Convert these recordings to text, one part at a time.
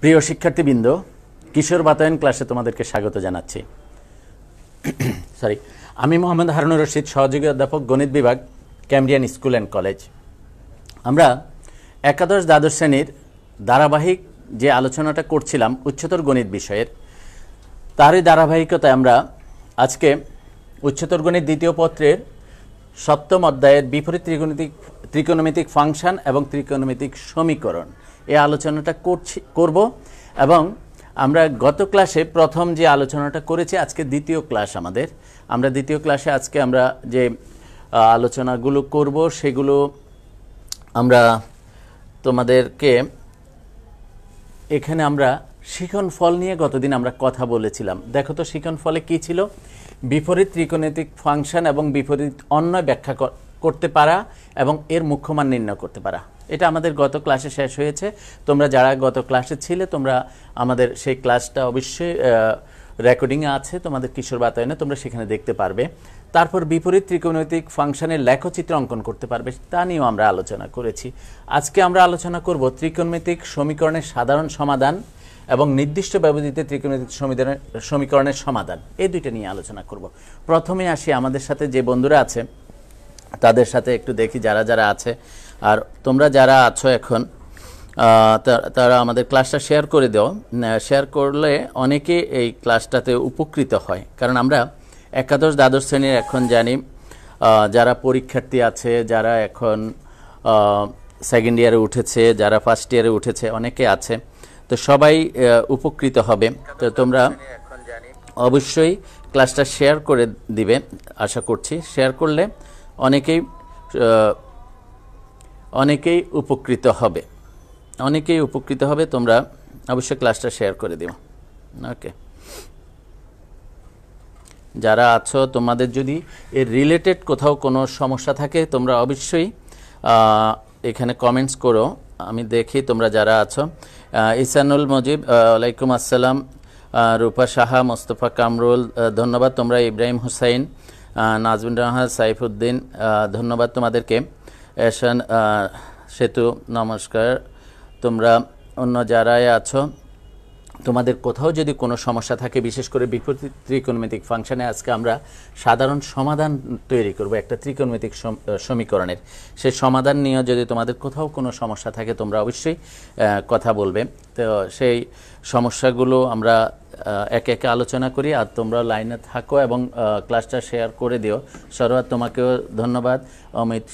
প্রিয় শিক্ষার্থীবৃন্দ কিশোর বাতায়ন ক্লাসে তোমাদেরকে স্বাগত জানাচ্ছি সরি আমি মোহাম্মদ হারুন রশিদ সহযোগী অধ্যাপক গণিত বিভাগ ক্যামরিয়ান স্কুল অ্যান্ড কলেজ আমরা একাদশ দ্বাদশ শ্রেণীর ধারাবাহিক যে আলোচনাটা করছিলাম উচ্চতর গণিত বিষয়ের তারই ধারাবাহিকতায় আমরা আজকে উচ্চতর গণিত দ্বিতীয় পত্রের সপ্তম অধ্যায়ের বিপরীত ত্রিগণিতিক ত্রিকোণমিতিক ফাংশন এবং ত্রিকোণমিতিক সমীকরণ এই আলোচনাটা করছি করব এবং আমরা গত ক্লাসে প্রথম যে আলোচনাটা করেছি আজকে দ্বিতীয় ক্লাস আমাদের আমরা দ্বিতীয় ক্লাসে আজকে আমরা যে আলোচনাগুলো করব সেগুলো আমরা তোমাদেরকে এখানে আমরা শিখন ফল নিয়ে গতদিন আমরা কথা বলেছিলাম দেখো তো শিখন ফলে কী ছিল বিপরীত ত্রিকোণিতিক ফাংশন এবং বিপরীত অন্য ব্যাখ্যা করতে পারা এবং এর মুখ্যমান নির্ণয় করতে পারা এটা আমাদের গত ক্লাসে শেষ হয়েছে তোমরা যারা গত ক্লাসে ছিলে তোমরা আমাদের সেই ক্লাসটা অবশ্যই রেকর্ডিংয়ে আছে তোমাদের কিশোর বাতায়নে তোমরা সেখানে দেখতে পারবে তারপর বিপরীত ত্রিকোণৈতিক ফাংশনের লেখচিত্র অঙ্কন করতে পারবে তা নিয়েও আমরা আলোচনা করেছি আজকে আমরা আলোচনা করব ত্রিকোণমিতিক সমীকরণের সাধারণ সমাধান এবং নির্দিষ্ট ব্যবধিতে ত্রিকোণমিতিক সমীকরণের সমাধান এই দুইটা নিয়ে আলোচনা করব প্রথমে আসি আমাদের সাথে যে বন্ধুরা আছে তাদের সাথে একটু দেখি যারা যারা আছে আর তোমরা যারা আছো এখন তারা আমাদের ক্লাসটা শেয়ার করে দাও শেয়ার করলে অনেকে এই ক্লাসটাতে উপকৃত হয় কারণ আমরা একাদশ দ্বাদশ শ্রেণীর এখন জানি যারা পরীক্ষার্থী আছে যারা এখন সেকেন্ড ইয়ারে উঠেছে যারা ফার্স্ট ইয়ারে উঠেছে অনেকে আছে তো সবাই উপকৃত হবে তো তোমরা অবশ্যই ক্লাসটা শেয়ার করে দিবে আশা করছি শেয়ার করলে অনেকেই অনেকেই উপকৃত হবে অনেকেই উপকৃত হবে তোমরা অবশ্যই ক্লাসটা শেয়ার করে দিও ওকে যারা আছো তোমাদের যদি এর রিলেটেড কোথাও কোনো সমস্যা থাকে তোমরা অবশ্যই এখানে কমেন্টস করো আমি দেখি তোমরা যারা আছো ইসানুল মজিব আলাইকুম আসসালাম রূপা সাহা মোস্তফা কামরুল ধন্যবাদ তোমরা ইব্রাহিম হুসাইন নাজমিন রহমান সাইফুদ্দিন ধন্যবাদ তোমাদেরকে এসান সেতু নমস্কার তোমরা অন্য যারাই আছো তোমাদের কোথাও যদি কোনো সমস্যা থাকে বিশেষ করে বিপরীত ত্রিকোণমিতিক ফাংশানে আজকে আমরা সাধারণ সমাধান তৈরি করব একটা ত্রিকোণমিতিক সমীকরণের সে সমাধান নিয়ে যদি তোমাদের কোথাও কোনো সমস্যা থাকে তোমরা অবশ্যই কথা বলবে তো সেই সমস্যাগুলো আমরা একে একে আলোচনা করি আর তোমরা লাইনে থাকো এবং ক্লাসটা শেয়ার করে দিও সরোয়ার তোমাকেও ধন্যবাদ অমিত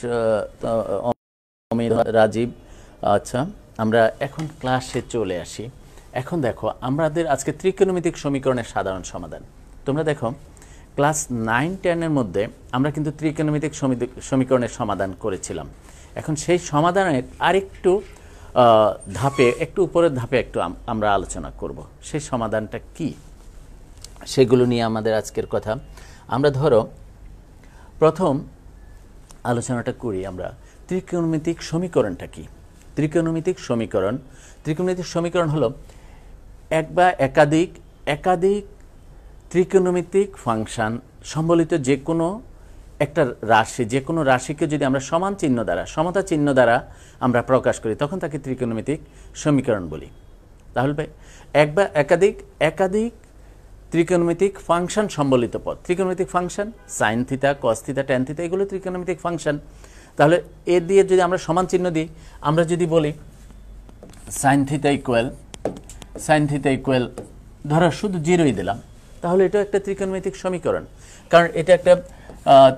অমিত রাজীব আচ্ছা আমরা এখন ক্লাসে চলে আসি এখন দেখো আমাদের আজকে ত্রিকোণমিতিক সমীকরণের সাধারণ সমাধান তোমরা দেখো ক্লাস নাইন টেনের মধ্যে আমরা কিন্তু ত্রিকোণমিতিক সমীকরণের সমাধান করেছিলাম এখন সেই সমাধানের আরেকটু ধাপে একটু উপরের ধাপে একটু আমরা আলোচনা করব সেই সমাধানটা কি সেগুলো নিয়ে আমাদের আজকের কথা আমরা ধরো প্রথম আলোচনাটা করি আমরা ত্রিকোণমিতিক সমীকরণটা কি ত্রিকোণমিতিক সমীকরণ ত্রিকোণমিতিক সমীকরণ হলো এক বা একাধিক একাধিক ত্রিকোণমিতিক ফাংশন সম্বলিত যে কোনো একটা রাশি যে কোনো রাশিকে যদি আমরা সমান চিহ্ন দ্বারা সমতা চিহ্ন দ্বারা আমরা প্রকাশ করি তখন তাকে ত্রিকোণমিতিক সমীকরণ বলি তাহলে ভাই এক বা একাধিক একাধিক ত্রিকোণমিতিক ফাংশন সম্বলিত পদ ত্রিকোণমিতিক function sine theta cos theta tan theta এগুলো ত্রিকোণমিতিক ফাংশন তাহলে এ দিয়ে যদি আমরা সমান চিহ্ন দিই আমরা যদি বলি sine theta equal sine theta equal ধরা শুধু জিরোই দিলাম তাহলে এটা একটা ত্রিকোণমিতিক সমীকরণ কারণ এটা একটা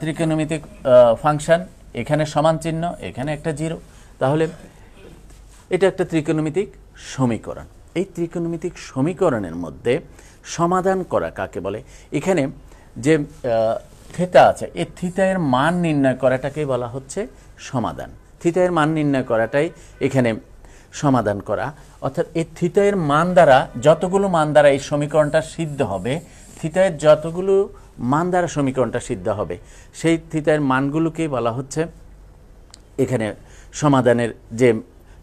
ত্রিকোণমিতিক ফাংশান এখানে সমান চিহ্ন এখানে একটা জিরো তাহলে এটা একটা ত্রিকোণমিতিক সমীকরণ এই ত্রিকোণমিতিক সমীকরণের মধ্যে সমাধান করা কাকে বলে এখানে যে থিতা আছে এই থিতায়ের মান নির্ণয় করাটাকেই বলা হচ্ছে সমাধান থিতায়ের মান নির্ণয় করাটাই এখানে সমাধান করা অর্থাৎ এই থিতায়ের মান দ্বারা যতগুলো মান দ্বারা এই সমীকরণটা সিদ্ধ হবে থিতায়ের যতগুলো মান দ্বারা সমীকরণটা সিদ্ধ হবে সেই থিতায়ের মানগুলোকেই বলা হচ্ছে এখানে সমাধানের যে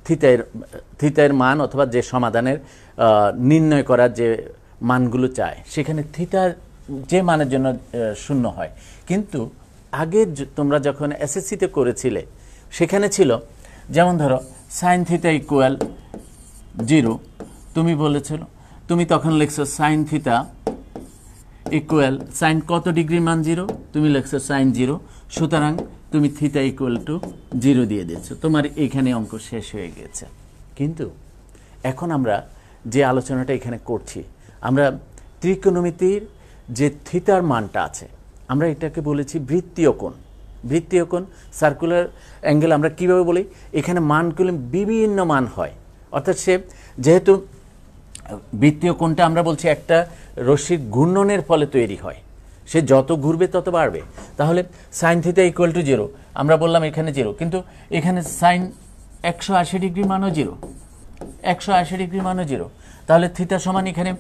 থিতায়ের থিতায়ের মান অথবা যে সমাধানের নির্ণয় করার যে মানগুলো চায় সেখানে থিতার যে মানের জন্য শূন্য হয় কিন্তু আগে তোমরা যখন এসএসসিতে করেছিলে সেখানে ছিল যেমন ধরো সাইন থিতা ইকুয়াল জিরো তুমি বলেছিল তুমি তখন লিখছো সাইন থিতা ইকুয়াল সাইন কত ডিগ্রি মান জিরো তুমি লেখছো সাইন জিরো সুতরাং তুমি থিতা ইকুয়াল টু জিরো দিয়ে দিচ্ছ তোমার এখানে অঙ্ক শেষ হয়ে গেছে কিন্তু এখন আমরা যে আলোচনাটা এখানে করছি আমরা ত্রিকোণমিতির যে থিতার মানটা আছে আমরা এটাকে বলেছি বৃত্তীয় কোণ বৃত্তীয় কোণ সার্কুলার অ্যাঙ্গেল আমরা কীভাবে বলি এখানে মানগুলি বিভিন্ন মান হয় অর্থাৎ সে যেহেতু বৃত্তীয় কোণটা আমরা বলছি একটা রশ্মির ঘূর্ণনের ফলে তৈরি হয় সে যত ঘুরবে তত বাড়বে তাহলে sine theta equal to zero আমরা বললাম এখানে জিরো কিন্তু এখানে সাইন একশো আশি ডিগ্রি মানও জিরো একশো আশি ডিগ্রি মানও জিরো তাহলে থিতা সমান এখানে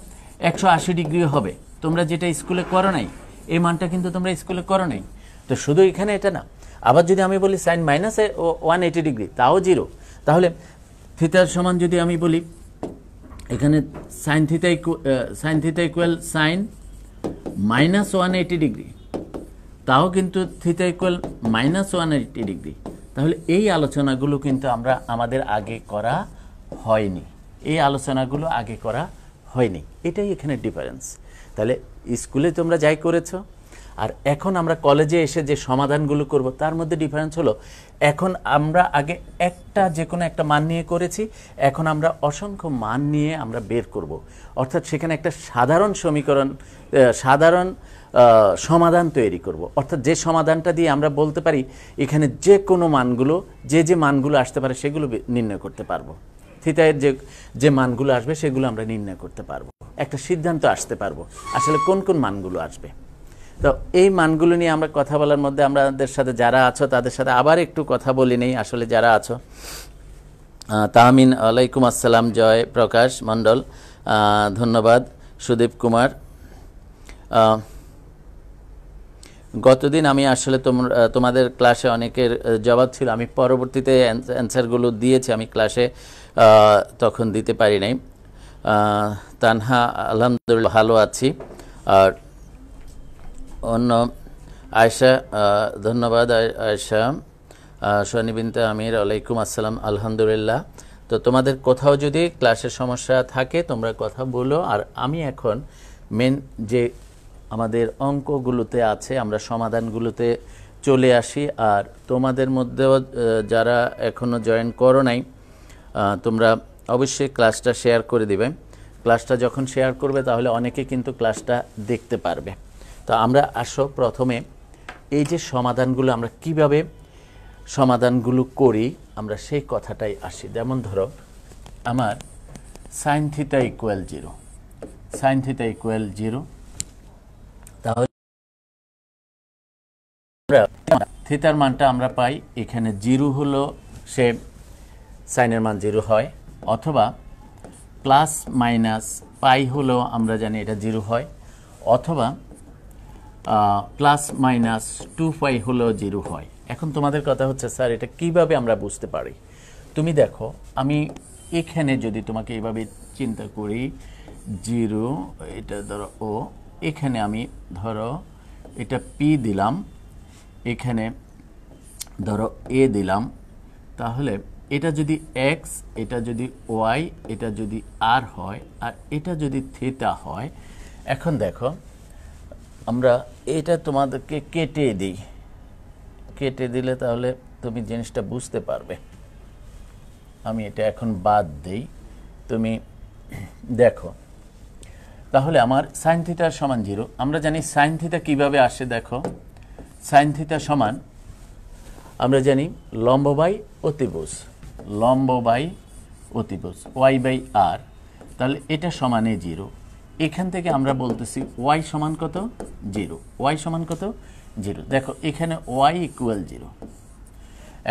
একশো আশি ডিগ্রি হবে তোমরা যেটা স্কুলে করো নাই এই মানটা কিন্তু তোমরা স্কুলে করো নাই তো শুধু এখানে এটা না আবার যদি আমি বলি sine minus one eighty degree তাও জিরো তাহলে থিতার সমান যদি আমি বলি এখানে sine equal sine theta equal sine minus one eighty degree তাও কিন্তু theta equal minus one eighty degree তাহলে এই আলোচনাগুলো কিন্তু আমরা আমাদের আগে করা হয়নি এই আলোচনাগুলো আগে করা হয়নি এটাই এখানে ডিফারেন্স তাহলে স্কুলে তোমরা যাই করেছো আর এখন আমরা কলেজে এসে যে সমাধানগুলো করব তার মধ্যে ডিফারেন্স হলো এখন আমরা আগে একটা যে কোনো একটা মান নিয়ে করেছি এখন আমরা অসংখ্য মান নিয়ে আমরা বের করব। অর্থাৎ সেখানে একটা সাধারণ সমীকরণ সাধারণ সমাধান তৈরি করব। অর্থাৎ যে সমাধানটা দিয়ে আমরা বলতে পারি এখানে যে কোনো মানগুলো যে যে মানগুলো আসতে পারে সেগুলো নির্ণয় করতে পারবো থিতায়ের যে যে মানগুলো আসবে সেগুলো আমরা নির্ণয় করতে পারবো একটা সিদ্ধান্ত আসতে পারবো আসলে কোন কোন মানগুলো আসবে তো এই মানগুলো নিয়ে আমরা কথা বলার মধ্যে আমাদের সাথে যারা আছো তাদের সাথে আবার একটু কথা বলি নেই আসলে যারা আছো তাহমিন আলাইকুম আসসালাম জয় প্রকাশ মণ্ডল ধন্যবাদ সুদীপ কুমার গতদিন আমি আসলে তোমাদের ক্লাসে অনেকের জবাব ছিল আমি পরবর্তীতে অ্যান্সারগুলো দিয়েছি আমি ক্লাসে তখন দিতে পারি নাই তানহা আলহামদুলিল্লাহ ভালো আছি আর অন্য আয়সা ধন্যবাদ আয়সা সোহানিবিনতে আমির আলাইকুম আসসালাম আলহামদুলিল্লাহ তো তোমাদের কোথাও যদি ক্লাসের সমস্যা থাকে তোমরা কথা বলো আর আমি এখন মেন যে আমাদের অঙ্কগুলোতে আছে আমরা সমাধানগুলোতে চলে আসি আর তোমাদের মধ্যেও যারা এখনও জয়েন করো নাই তোমরা অবশ্যই ক্লাসটা শেয়ার করে দিবে ক্লাসটা যখন শেয়ার করবে তাহলে অনেকে কিন্তু ক্লাসটা দেখতে পারবে তো আমরা আসো প্রথমে এই যে সমাধানগুলো আমরা কিভাবে সমাধানগুলো করি আমরা সেই কথাটাই আসি যেমন ধরো আমার sine theta equal zero sine theta equal zero তাহলে থিতার মানটা আমরা পাই এখানে জিরো হলো সে সাইনের মান জিরো হয় অথবা প্লাস মাইনাস পাই হলো আমরা জানি এটা জিরো হয় অথবা প্লাস মাইনাস টু পাই হলেও জিরো হয় এখন তোমাদের কথা হচ্ছে স্যার এটা কিভাবে আমরা বুঝতে পারি তুমি দেখো আমি এখানে যদি তোমাকে এইভাবে চিন্তা করি জিরো এটা ধরো ও এখানে আমি ধরো এটা পি দিলাম এখানে ধরো এ দিলাম তাহলে এটা যদি এক্স এটা যদি ওয়াই এটা যদি আর হয় আর এটা যদি থেতা হয় এখন দেখো আমরা এটা তোমাদেরকে কেটে দিই কেটে দিলে তাহলে তুমি জিনিসটা বুঝতে পারবে আমি এটা এখন বাদ দিই তুমি দেখো তাহলে আমার সাইন সমান জিরো আমরা জানি সাইন থিটা কীভাবে আসে দেখো সাইন থিটা সমান আমরা জানি লম্ব বাই অতিভুজ লম্ব বাই অতিভুজ ওয়াই বাই আর তাহলে এটা সমানে জিরো এখান থেকে আমরা বলতেছি ওয়াই সমান কত জিরো ওয়াই সমান কত জিরো দেখো এখানে ওয়াই ইকুয়াল জিরো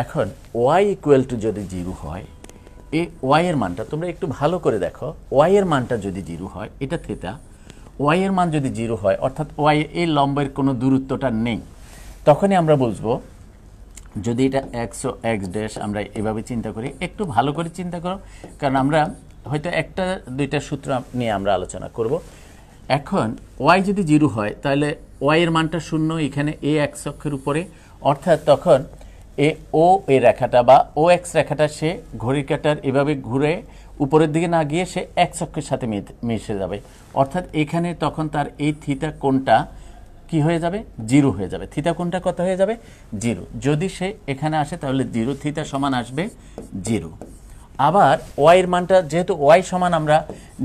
এখন ওয়াই ইকুয়াল টু যদি জিরো হয় এ ওয়াইয়ের মানটা তোমরা একটু ভালো করে দেখো ওয়াইয়ের মানটা যদি জিরো হয় এটা থেতা ওয়াইয়ের মান যদি জিরো হয় অর্থাৎ ওয়াই এই লম্বের কোনো দূরত্বটা নেই তখনই আমরা বুঝবো যদি এটা একশো এক্স ড্যাশ আমরা এভাবে চিন্তা করি একটু ভালো করে চিন্তা করো কারণ আমরা হয়তো একটা দুইটা সূত্র নিয়ে আমরা আলোচনা করব এখন ওয়াই যদি জিরো হয় তাহলে ওয়াইয়ের মানটা শূন্য এখানে এ এক্স অক্ষের উপরে অর্থাৎ তখন এ ও এ রেখাটা বা ও এক্স রেখাটা সে ঘড়ির কাটার এভাবে ঘুরে উপরের দিকে না গিয়ে সে এক চক্ষের সাথে মিশে যাবে অর্থাৎ এখানে তখন তার এই থিতা কোনটা কি হয়ে যাবে জিরো হয়ে যাবে থিতা কোনটা কত হয়ে যাবে জিরো যদি সে এখানে আসে তাহলে জিরো থিতা সমান আসবে জিরো আবার ওয়াইয়ের মানটা যেহেতু ওয়াই সমান আমরা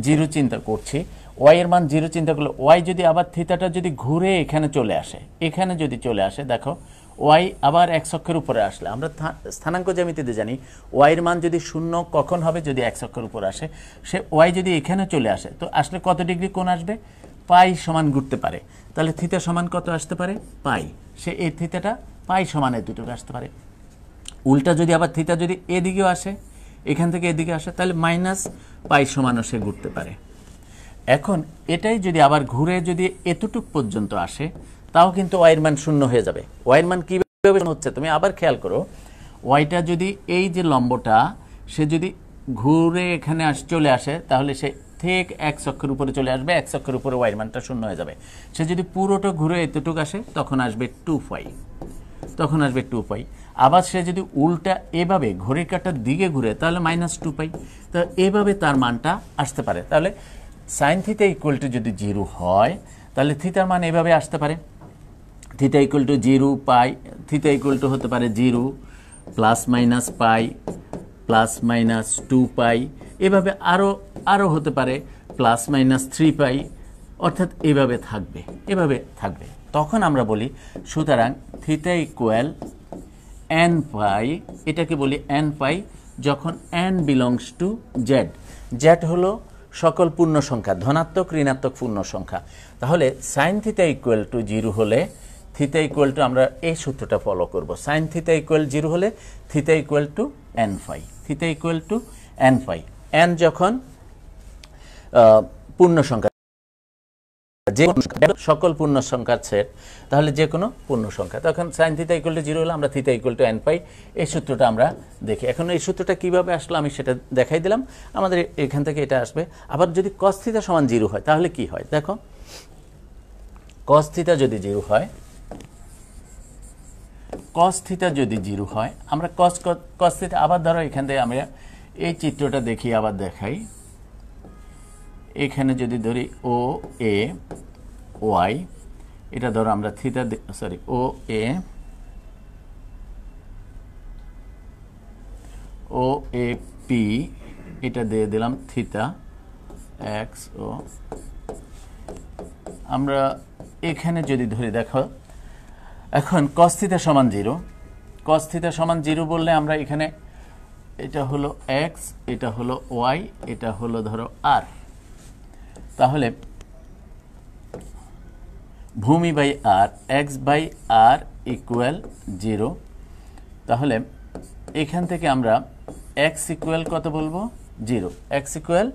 জিরো চিন্তা করছি ওয়াইয়ের মান জিরো চিন্তা করলে ওয়াই যদি আবার থিতাটা যদি ঘুরে এখানে চলে আসে এখানে যদি চলে আসে দেখো ওয়াই আবার এক সক্ষের উপরে আসলে আমরা স্থানাঙ্ক জ্যামিতিতে জানি ওয়াইয়ের মান যদি শূন্য কখন হবে যদি এক সক্ষের উপরে আসে সে ওয়াই যদি এখানে চলে আসে তো আসলে কত ডিগ্রি কোন আসবে পাই সমান ঘুরতে পারে তাহলে থিতা সমান কত আসতে পারে পাই সে এই থিতাটা পাই সমানের দুটোকে আসতে পারে উল্টা যদি আবার থিতা যদি এদিকেও আসে এখান থেকে এদিকে আসে তাহলে মাইনাস পাই সমানও সে ঘুরতে পারে এখন এটাই যদি আবার ঘুরে যদি এতটুক পর্যন্ত আসে তাও কিন্তু ওয়াইয়ের মান শূন্য হয়ে যাবে ওয়াইয়ের মান কীভাবে হচ্ছে তুমি আবার খেয়াল করো ওয়াইটা যদি এই যে লম্বটা সে যদি ঘুরে এখানে আস চলে আসে তাহলে সে ঠিক এক চক্ষের উপরে চলে আসবে এক চক্ষের উপরে ওয়াইয়ের মানটা শূন্য হয়ে যাবে সে যদি পুরোটা ঘুরে এতটুক আসে তখন আসবে টু ফাই তখন আসবে টু ফাই আবার সে যদি উল্টা এভাবে ঘড়ির কাটার দিকে ঘুরে তাহলে মাইনাস টু পাই তো এভাবে তার মানটা আসতে পারে তাহলে সাইন থিতা ইকুয়াল টু যদি জিরো হয় তাহলে থিতার মান এভাবে আসতে পারে theta equal to zero pi theta equal to হতে পারে zero plus minus pi plus minus two pi এভাবে আরও আরও হতে পারে প্লাস মাইনাস থ্রি পাই অর্থাৎ এভাবে থাকবে এভাবে থাকবে তখন আমরা বলি সুতরাং থিতা ইকুয়াল এন পাই এটাকে বলি এন পাই যখন N belongs to Z Z হলো সকল পূর্ণ সংখ্যা ধনাত্মক ঋণাত্মক পূর্ণ সংখ্যা তাহলে sine theta equal to zero হলে থিতা ইকুয়াল টু আমরা এই সূত্রটা ফলো করব সাইন থিতা ইকুয়াল জিরো হলে theta equal two N phi theta equal two N phi N যখন পূর্ণ সংখ্যা যে সকল পূর্ণ সংখ্যার সেট তাহলে যে কোনো পূর্ণ সংখ্যা তখন sine theta equal to zero হলে আমরা theta equal two N pi এই সূত্রটা আমরা দেখি এখন এই সূত্রটা কীভাবে আসলো আমি সেটা দেখাই দিলাম আমাদের এখান থেকে এটা আসবে আবার যদি কস্থিতা সমান জিরো হয় তাহলে কি হয় দেখো কস্থিতা যদি জিরো হয় কস্থিতা যদি জিরো হয় আমরা কস কস্থিতা আবার ধরো এখান থেকে আমরা এই চিত্রটা দেখি আবার দেখাই এখানে যদি ধরি ও এ ওয়াই এটা ধরো আমরা থিতা sorry O A O A P এটা দিয়ে দিলাম থিতা এক্স ও আমরা এখানে যদি ধরে দেখো এখন কস্থিতা সমান জিরো কস্থিতা সমান জিরো বললে আমরা এখানে এটা হলো এক্স এটা হলো ওয়াই এটা হলো ধরো আর তাহলে ভূমি by R X by R equal zero তাহলে এখান থেকে আমরা এক্স ইকুয়াল কত বলবো zero X equal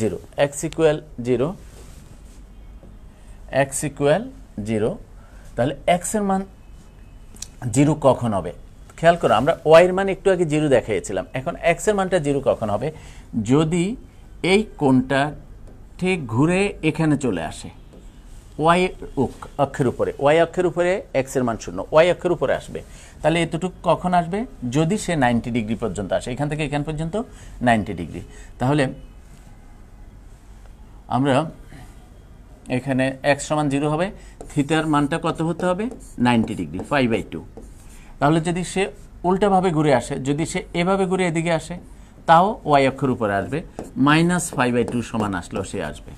zero X equal zero X equal zero তাহলে এক্সের মান জিরো কখন হবে খেয়াল করো আমরা ওয়াইয়ের মান একটু আগে জিরো দেখাইয়েছিলাম এখন এক্সের মানটা জিরো কখন হবে যদি এই কোনটা ঠিক ঘুরে এখানে চলে আসে ওয়াই উক অক্ষের উপরে ওয়াই অক্ষের উপরে এক্সের মান শূন্য ওয়াই অক্ষের উপরে আসবে তাহলে এতটুকু কখন আসবে যদি সে নাইনটি ডিগ্রি পর্যন্ত আসে এখান থেকে এখান পর্যন্ত নাইনটি ডিগ্রি তাহলে আমরা এখানে এক্স সমান জিরো হবে থিটার মানটা কত হতে হবে ninety degree five by two তাহলে যদি সে উল্টাভাবে ঘুরে আসে যদি সে এভাবে ঘুরে এদিকে আসে তাও ওয়াই অক্ষর উপরে আসবে মাইনাস ফাইভ বাই টু সমান আসলেও সে আসবে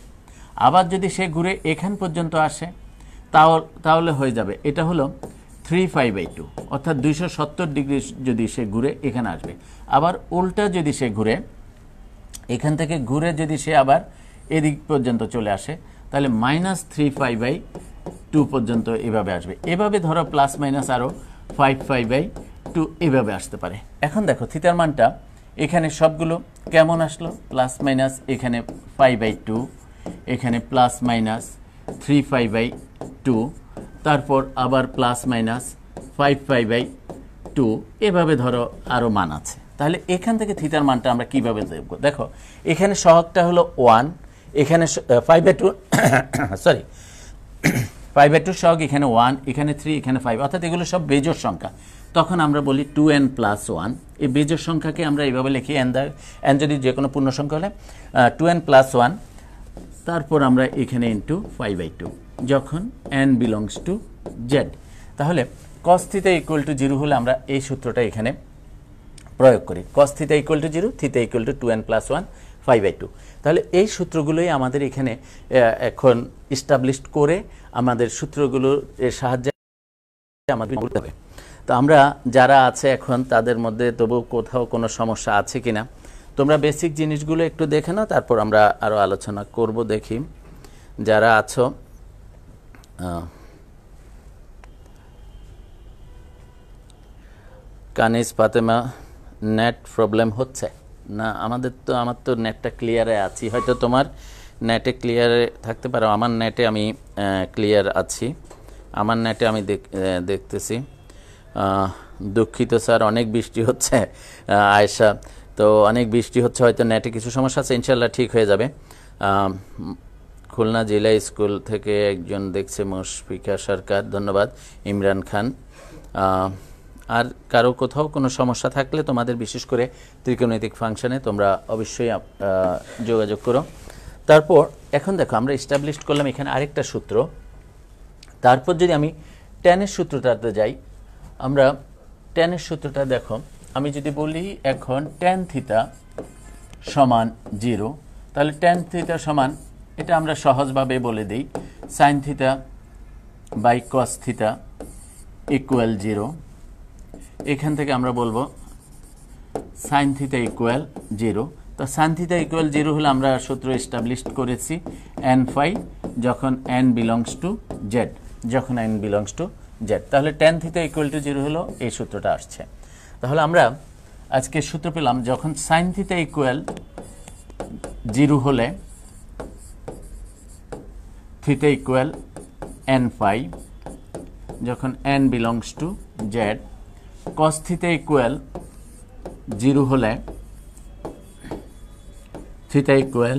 আবার যদি সে ঘুরে এখান পর্যন্ত আসে তাও তাহলে হয়ে যাবে এটা হলো থ্রি ফাইভ বাই টু অর্থাৎ দুইশো সত্তর ডিগ্রি যদি সে ঘুরে এখানে আসবে আবার উল্টা যদি সে ঘুরে এখান থেকে ঘুরে যদি সে আবার এদিক পর্যন্ত চলে আসে তাহলে minus three five by two পর্যন্ত এভাবে আসবে এভাবে ধরো প্লাস মাইনাস আরও ফাইভ ফাইভ বাই টু এভাবে আসতে পারে এখন দেখো থিতার মানটা এখানে সবগুলো কেমন আসলো প্লাস মাইনাস এখানে ফাইভ বাই টু এখানে plus minus three five by two তারপর আবার plus minus five five by two এভাবে ধরো আরও মান আছে তাহলে এখান থেকে থিতার মানটা আমরা কীভাবে দেখব দেখো এখানে সহগটা হলো ওয়ান এখানে five by two sorry five by two সহগ এখানে ওয়ান এখানে থ্রি এখানে ফাইভ অর্থাৎ এগুলো সব বেজোর সংখ্যা তখন আমরা বলি টু এন প্লাস ওয়ান এই বেজোর সংখ্যাকে আমরা এইভাবে লিখি এন দ্য এন যদি যে কোনো পূর্ণ সংখ্যা হলে টু এন প্লাস ওয়ান তারপর আমরা এখানে ইন্টু ফাইভ বাই টু যখন এন বিলংস টু জেড তাহলে cos theta equal to zero হলে আমরা এই সূত্রটা এখানে প্রয়োগ করি cos theta equal to zero theta equal two two N plus one five by two তাহলে এই সূত্রগুলোই আমাদের এখানে এখন ইস্টাবলিশ করে আমাদের সূত্রগুলোর সাহায্যে আমাদের বলতে হবে তো আমরা যারা আছে এখন তাদের মধ্যে তবু কোথাও কোনো সমস্যা আছে কি না তোমরা বেসিক জিনিসগুলো একটু দেখে নাও তারপর আমরা আরও আলোচনা করব দেখি যারা আছো কানিজ ফাতেমা নেট প্রবলেম হচ্ছে না আমাদের তো আমার তো নেটটা ক্লিয়ারে আছি হয়তো তোমার নেটে ক্লিয়ারে থাকতে পারো আমার নেটে আমি ক্লিয়ার আছি আমার নেটে আমি দেখতেছি দুঃখিত স্যার অনেক বৃষ্টি হচ্ছে আয়সা তো অনেক বৃষ্টি হচ্ছে হয়তো নেটে কিছু সমস্যা আছে ইনশাল্লাহ ঠিক হয়ে যাবে খুলনা জেলা স্কুল থেকে একজন দেখছে মুশফিকা সরকার ধন্যবাদ ইমরান খান আর কারো কোথাও কোনো সমস্যা থাকলে তোমাদের বিশেষ করে ত্রিকোণৈতিক ফাংশনে তোমরা অবশ্যই যোগাযোগ করো তারপর এখন দেখো আমরা এস্টাবলিশ করলাম এখানে আরেকটা সূত্র তারপর যদি আমি ট্যানের সূত্রটাতে যাই আমরা ট্যানের সূত্রটা দেখো আমি যদি বলি এখন ট্যান থিতা সমান জিরো তাহলে ট্যান থিতা সমান এটা আমরা সহজভাবে বলে দিই sine theta by cos theta equal zero এখান থেকে আমরা বলবো সাইন থিতা ইকুয়াল জিরো তো সাইন থিতা ইকুয়াল জিরো হলে আমরা সূত্র এস্টাবলিশ করেছি এন ফাই যখন এন বিলংস টু জেড যখন এন বিলংস টু জেড তাহলে tan theta equal to zero হলো এই সূত্রটা আসছে তাহলে আমরা আজকে সূত্র পেলাম যখন সাইন থিতা ইকুয়াল জিরো হলে থিতা ইকুয়াল এন ফাই যখন N belongs to Z cos theta equal zero হলে theta equal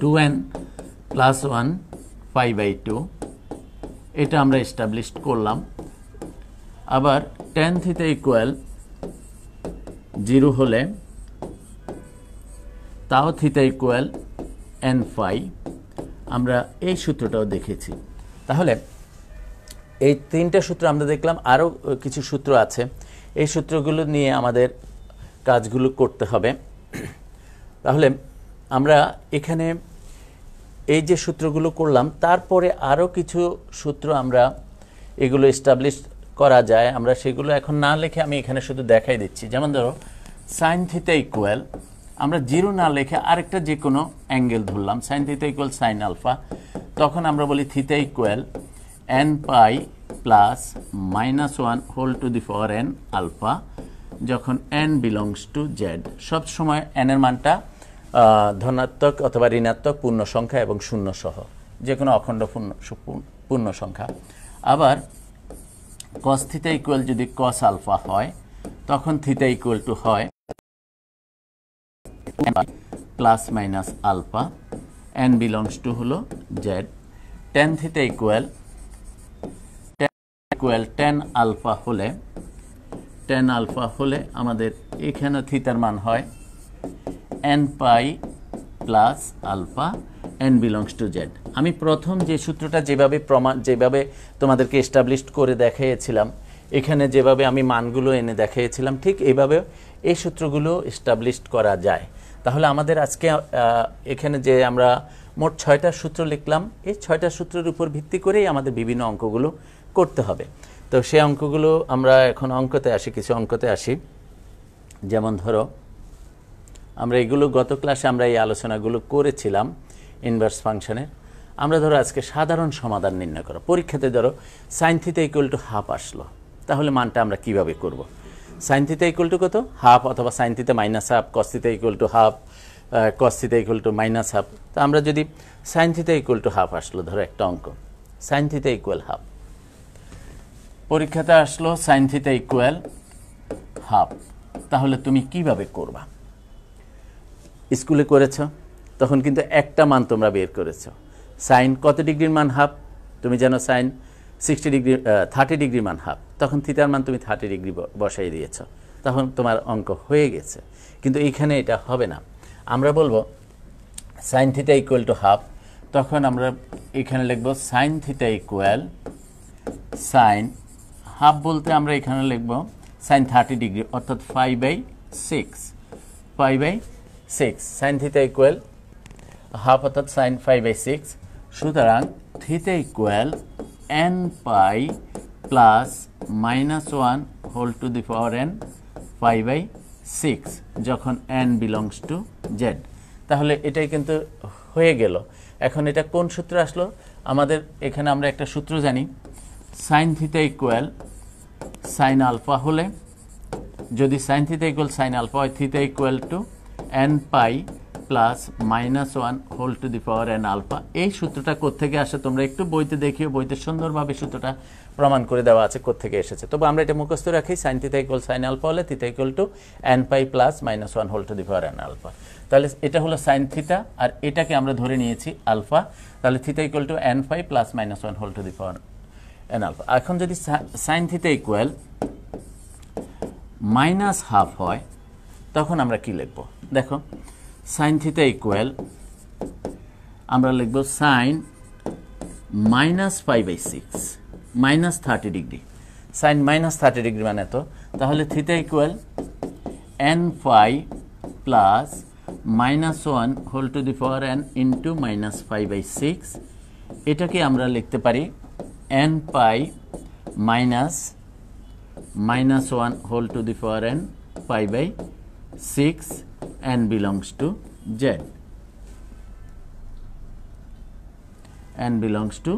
two N plus one five by two এটা আমরা এস্টাবলিশ করলাম আবার টেন থিতে ইকুয়াল জিরো হলে তাও থিতা ইকুয়াল এন ফাই আমরা এই সূত্রটাও দেখেছি তাহলে এই তিনটা সূত্র আমরা দেখলাম আরও কিছু সূত্র আছে এই সূত্রগুলো নিয়ে আমাদের কাজগুলো করতে হবে তাহলে আমরা এখানে এই যে সূত্রগুলো করলাম তারপরে আরও কিছু সূত্র আমরা এগুলো এস্টাবলিশ করা যায় আমরা সেগুলো এখন না লেখে আমি এখানে শুধু দেখাই দিচ্ছি যেমন ধরো সাইন থিতা ইকুয়াল আমরা জিরো না লেখে আরেকটা যে কোনো অ্যাঙ্গেল ধরলাম sine theta equal sine alpha তখন আমরা বলি theta equal n pi plus minus one whole to the power N alpha যখন এন বিলংস টু জেড সবসময় এনের মানটা ধনাত্মক অথবা ঋণাত্মক পূর্ণ সংখ্যা এবং শূন্য সহ যে কোনো অখণ্ড পূর্ণ পূর্ণ সংখ্যা আবার কস থিতা ইকুয়াল যদি কস আলফা হয় তখন থিতা ইকুয়াল টু হয় plus minus alpha N belongs to হলো Z tan theta equal equal tan alpha হলে টেন আলফা হলে আমাদের এখানে থিতার মান হয় N pi plus alpha N belongs to Z আমি প্রথম যে সূত্রটা যেভাবে প্রমাণ যেভাবে তোমাদেরকে এস্টাবলিশ করে দেখিয়েছিলাম এখানে যেভাবে আমি মানগুলো এনে দেখিয়েছিলাম ঠিক এইভাবে এই সূত্রগুলো এস্টাবলিশ করা যায় তাহলে আমাদের আজকে এখানে যে আমরা মোট ছয়টা সূত্র লিখলাম এই ছয়টা সূত্রের উপর ভিত্তি করেই আমাদের বিভিন্ন অঙ্কগুলো করতে হবে তো সে অঙ্কগুলো আমরা এখন অঙ্কতে আসি কিছু অঙ্কতে আসি যেমন ধরো আমরা এগুলো গত ক্লাসে আমরা এই আলোচনাগুলো করেছিলাম ইনভার্স ফাংশনের আমরা ধরো আজকে সাধারণ সমাধান নির্ণয় করো পরীক্ষাতে ধরো সাইন ইকুয়াল টু হাফ আসলো তাহলে মানটা আমরা কিভাবে করব সাইন ইকুয়াল টু কত হাফ অথবা sine minus half cos equal to half cos equal two minus half তো আমরা যদি সাইন ইকুয়াল টু হাফ আসলো ধরো একটা অঙ্ক সাইন ইকুয়াল হাফ পরীক্ষাতে আসলো সাইন থিটা ইকুয়াল হাফ তাহলে তুমি কিভাবে করবা স্কুলে করেছ তখন কিন্তু একটা মান তোমরা বের করেছ সাইন কত ডিগ্রির মান হাফ তুমি যেন sine sixty degree thirty degree মান হাফ তখন থিটার মান তুমি থার্টি ডিগ্রি বসাই দিয়েছ তখন তোমার অঙ্ক হয়ে গেছে কিন্তু এখানে এটা হবে না আমরা বলবো sine theta equal to half তখন আমরা এখানে লিখব sine theta equal sine half বলতে আমরা এখানে লিখব সাইন থার্টি ডিগ্রি অর্থাৎ five by six five by six sine theta equal half অর্থাৎ সাইন ফাইভ বাই সিক্স সুতরাং theta equal N pi plus minus one whole to the power N five by six যখন N belongs to Z তাহলে এটাই কিন্তু হয়ে গেল এখন এটা কোন সূত্র আসলো আমাদের এখানে আমরা একটা সূত্র জানি sine theta equal sine alpha হলে যদি sine theta equal sine alpha হয় theta equal two N pi plus minus one whole to the power N alpha এই সূত্রটা কোথেকে আসে তোমরা একটু বইতে দেখিও বইতে সুন্দরভাবে সূত্রটা প্রমাণ করে দেওয়া আছে কোথেকে এসেছে তবে আমরা এটা মুখস্থ রাখি sine theta equal sine alpha হলে theta equal two N pi plus minus one whole to the power N alpha তাহলে এটা হলো সাইন থিতা আর এটাকে আমরা ধরে নিয়েছি আলফা তাহলে theta equal two N pi plus minus one whole to the power N alpha এখন যদি sine theta equal minus half হয় তখন আমরা কি লিখব দেখো সাইন থিতে ইকুয়াল আমরা লিখব sine minus five by six minus thirty degree sine minus thirty degree মানে তো তাহলে theta equal N phi plus minus one whole to the power N into minus five by six এটাকে আমরা লিখতে পারি n pi minus minus 1 whole to the power n pi by 6 n belongs to z n belongs to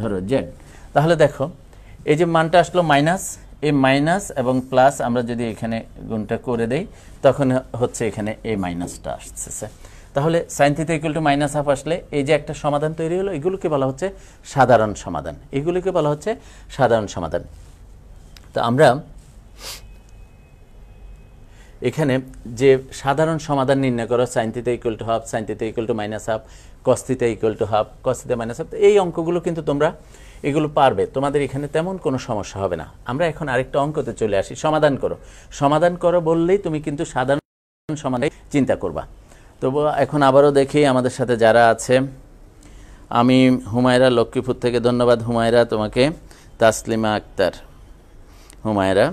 ধরো z তাহলে দেখো এই যে মানটা আসলো মাইনাস এই মাইনাস এবং প্লাস আমরা যদি এখানে গুণটা করে দেই তখন হচ্ছে এখানে এই মাইনাসটা আসছে স্যার তাহলে sine theta equal two minus half আসলে এই যে একটা সমাধান তৈরি হলো এগুলোকে বলা হচ্ছে সাধারণ সমাধান এগুলোকে বলা হচ্ছে সাধারণ সমাধান তো আমরা এখানে যে সাধারণ সমাধান নির্ণয় করো sine theta equal to half sine theta equal two minus half cos theta equal to half cos theta minus half এই অঙ্কগুলো কিন্তু তোমরা এগুলো পারবে তোমাদের এখানে তেমন কোনো সমস্যা হবে না আমরা এখন আরেকটা অঙ্কতে চলে আসি সমাধান করো সমাধান করো বললেই তুমি কিন্তু সাধারণ সমাধান চিন্তা করবা তবু এখন আবারও দেখি আমাদের সাথে যারা আছে আমি হুমায়রা লক্ষ্মীপুর থেকে ধন্যবাদ হুমায়রা তোমাকে তাসলিমা আক্তার হুমায়রা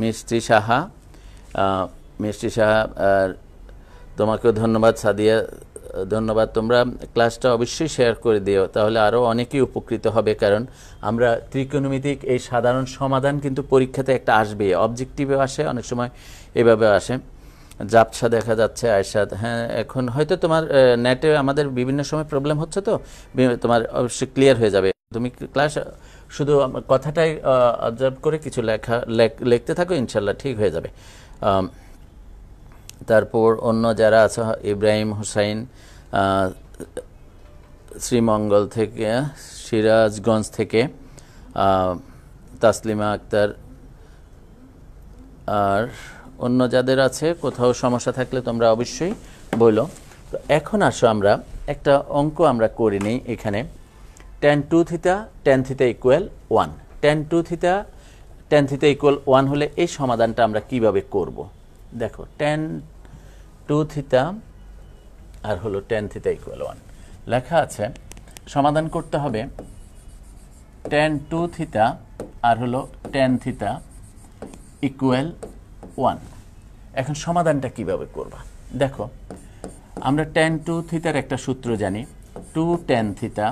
মিষ্টি সাহা মিষ্টি সাহা তোমাকেও ধন্যবাদ সাদিয়া ধন্যবাদ তোমরা ক্লাসটা অবশ্যই শেয়ার করে দিও তাহলে আরও অনেকেই উপকৃত হবে কারণ আমরা ত্রিকোণমিতিক এই সাধারণ সমাধান কিন্তু পরীক্ষাতে একটা আসবে অবজেক্টিভেও আসে অনেক সময় এভাবেও আসে জাপসা দেখা যাচ্ছে আয়সাদ হ্যাঁ এখন হয়তো তোমার নেটে আমাদের বিভিন্ন সময় প্রবলেম হচ্ছে তো তোমার অবশ্যই ক্লিয়ার হয়ে যাবে তুমি ক্লাস শুধু কথাটাই অবজার্ভ করে কিছু লেখা লিখতে থাকো ইনশাল্লাহ ঠিক হয়ে যাবে তারপর অন্য যারা আছে ইব্রাহিম হুসাইন শ্রীমঙ্গল থেকে সিরাজগঞ্জ থেকে তাসলিমা আক্তার আর অন্য যাদের আছে কোথাও সমস্যা থাকলে তোমরা অবশ্যই বলো তো এখন আসো আমরা একটা অঙ্ক আমরা করে নিই এখানে tan two theta tan theta equal one tan two theta tan theta equal one হলে এই সমাধানটা আমরা কিভাবে করব দেখো টেন টু থিতা আর হলো টেন থিতা ইকুয়াল ওয়ান লেখা আছে সমাধান করতে হবে টেন টু থিতা আর হলো টেন থিতা ইকুয়াল ওয়ান এখন সমাধানটা কিভাবে করবা দেখো আমরা টেন টু থিতার একটা সূত্র জানি two tan theta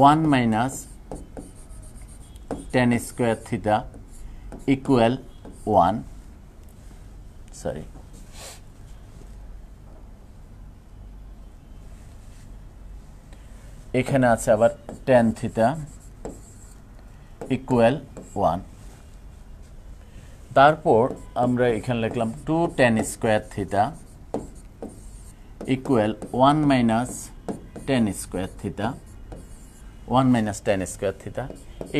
one minus tan square theta equal one sorry এখানে আছে আবার টেন থিতা ইকুয়াল ওয়ান তারপর আমরা এখানে লিখলাম two tan square theta equal one minus tan square theta one minus tan square theta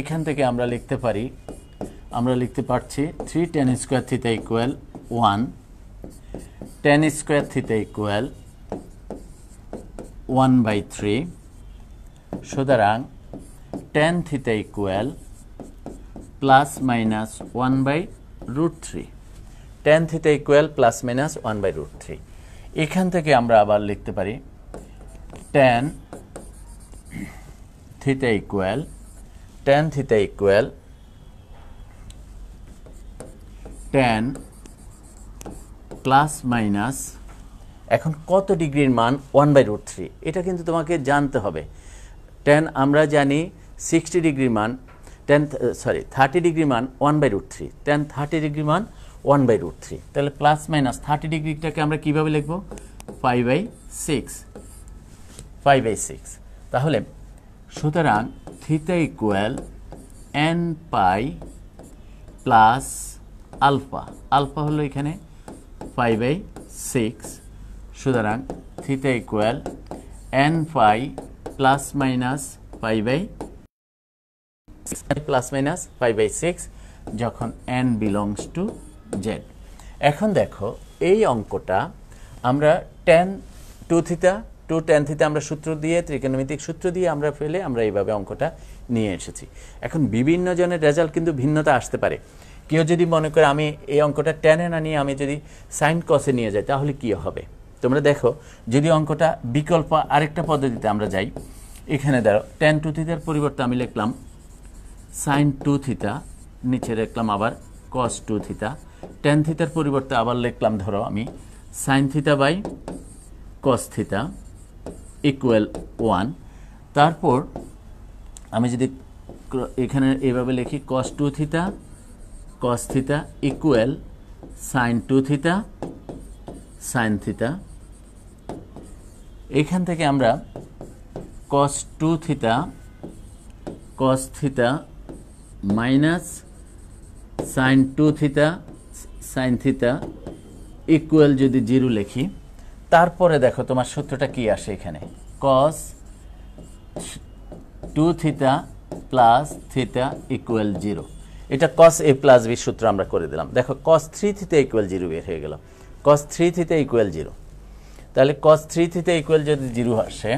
এখান থেকে আমরা লিখতে পারি আমরা লিখতে পারছি three tan square theta equal one tan square theta equal one by three সুতরাং tan theta equal plus minus one by root three tan theta equal plus minus one by root three এখান থেকে আমরা আবার লিখতে পারি tan theta equal tan theta equal tan plus minus এখন কত ডিগ্রির মান ওয়ান বাই রুট থ্রি এটা কিন্তু তোমাকে জানতে হবে টেন আমরা জানি সিক্সটি ডিগ্রির মান টেন সরি থার্টি ডিগ্রি মান one by root three tan thirty degree মান ওয়ান বাই রুট থ্রি তাহলে প্লাস মাইনাস থার্টি ডিগ্রিটাকে আমরা কীভাবে লিখব five by six five by six তাহলে সুতরাং theta equal N pi plus alpha alpha হলো এখানে ফাইভ বাই সিক্স সুতরাং theta equal N pi plus minus five by plus minus five by six যখন এন বিলংস টু জেড এখন দেখো এই অঙ্কটা আমরা tan two theta two tan theta আমরা সূত্র দিয়ে ত্রিকোণমিতিক সূত্র দিয়ে আমরা ফেলে আমরা এইভাবে অঙ্কটা নিয়ে এসেছি এখন বিভিন্ন জনের রেজাল্ট কিন্তু ভিন্নতা আসতে পারে কেউ যদি মনে করে আমি এই অঙ্কটা টেনে না নিয়ে আমি যদি সাইন কসে নিয়ে যাই তাহলে কি হবে তোমরা দেখো যদি অঙ্কটা বিকল্প আরেকটা পদ্ধতিতে আমরা যাই এখানে দাঁড়ো টেন টু থিতার পরিবর্তে আমি লিখলাম সাইন টু থিতা নিচে রেখলাম আবার কস টু থিতা টেন থিতার পরিবর্তে আবার লিখলাম ধরো আমি sine theta by cos theta equal one তারপর আমি যদি এখানে এভাবে লিখি cos two theta cos theta equal sine two theta sine theta এখান থেকে আমরা cos two theta cos theta minus sine two theta sine theta equal যদি জিরো লেখি তারপরে দেখো তোমার সূত্রটা কি আসে এখানে cos two theta plus theta equal zero এটা কস এ প্লাস বি সূত্র আমরা করে দিলাম দেখো cos three theta equal zero বের হয়ে গেল cos three theta equal zero তাহলে কস থ্রি থিতা ইকুয়াল যদি জিরো আসে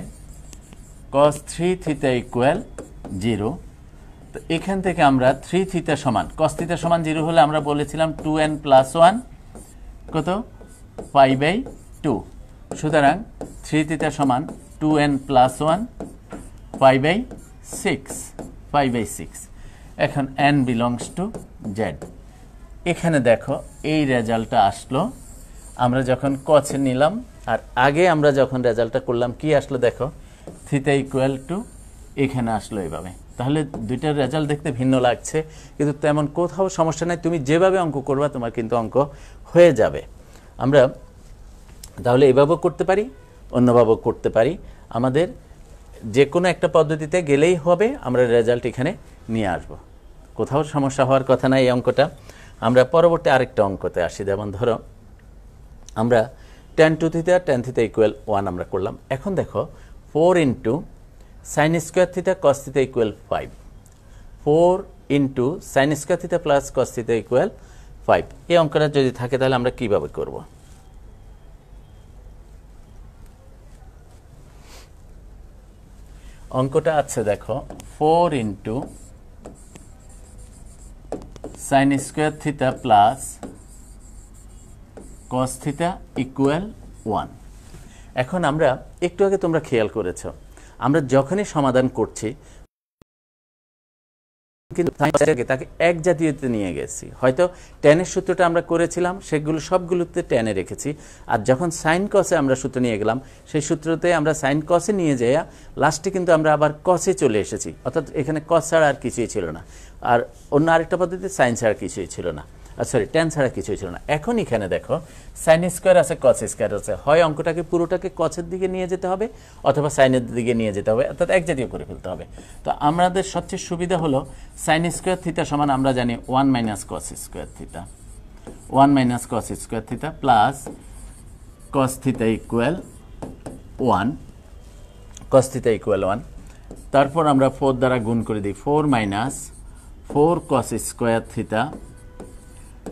cos three theta equal zero তো এখান থেকে আমরা থ্রি থিতা সমান কস থিতা সমান জিরো হলে আমরা বলেছিলাম টু এন প্লাস ওয়ান কত পাই বাই টু সুতরাং থ্রি থিতা সমান two N plus one five by six five by six এখন এন বিলংস টু জেড এখানে দেখো এই রেজাল্টটা আসলো আমরা যখন কচে নিলাম আর আগে আমরা যখন রেজাল্টটা করলাম কি আসলো দেখো থিতা ইকুয়াল টু এখানে আসলো এইভাবে তাহলে দুইটার রেজাল্ট দেখতে ভিন্ন লাগছে কিন্তু তেমন কোথাও সমস্যা নাই তুমি যেভাবে অঙ্ক করবা তোমার কিন্তু অঙ্ক হয়ে যাবে আমরা তাহলে এভাবেও করতে পারি অন্যভাবেও করতে পারি আমাদের যে কোনো একটা পদ্ধতিতে গেলেই হবে আমরা রেজাল্ট এখানে নিয়ে আসব কোথাও সমস্যা হওয়ার কথা না এই অঙ্কটা আমরা পরবর্তী আরেকটা অঙ্কতে আসি যেমন ধরো আমরা টেন টু থিতে আর টেন থিতে ইকুয়াল ওয়ান আমরা করলাম এখন দেখো four into sine square theta cos theta equal five four into sine square theta plus cos theta equal five এই অঙ্কটা যদি থাকে তাহলে আমরা কিভাবে করব অঙ্কটা আছে দেখো four into sine square theta plus cos theta equal one এখন আমরা একটু আগে তোমরা খেয়াল করেছো আমরা যখনই সমাধান করছি কিন্তু তাকে এক জাতীয়তে নিয়ে গেছি হয়তো টেনের সূত্রটা আমরা করেছিলাম সেগুলো সবগুলোতে টেনে রেখেছি আর যখন সাইন কসে আমরা সূত্র নিয়ে গেলাম সেই সূত্রতে আমরা সাইন কসে নিয়ে যাইয়া লাস্টে কিন্তু আমরা আবার কসে চলে এসেছি অর্থাৎ এখানে কস ছাড়া আর কিছুই ছিল না আর অন্য আরেকটা পদ্ধতি সাইন ছাড়া কিছুই ছিল না সরি ট্যান ছাড়া কিছুই ছিল না এখন এখানে দেখো সাইন স্কোয়ার আছে কস স্কোয়ার আছে হয় অঙ্কটাকে পুরোটাকে কচের দিকে নিয়ে যেতে হবে অথবা সাইনের দিকে নিয়ে যেতে হবে অর্থাৎ এক জাতীয় করে ফেলতে হবে তো আমাদের সবচেয়ে সুবিধা হলো সাইন স্কোয়ার থিতা সমান আমরা জানি one minus cos square theta one minus cos square theta plus cos theta equal one cos theta equal one তারপর আমরা ফোর দ্বারা গুণ করে দিই four minus four cos square theta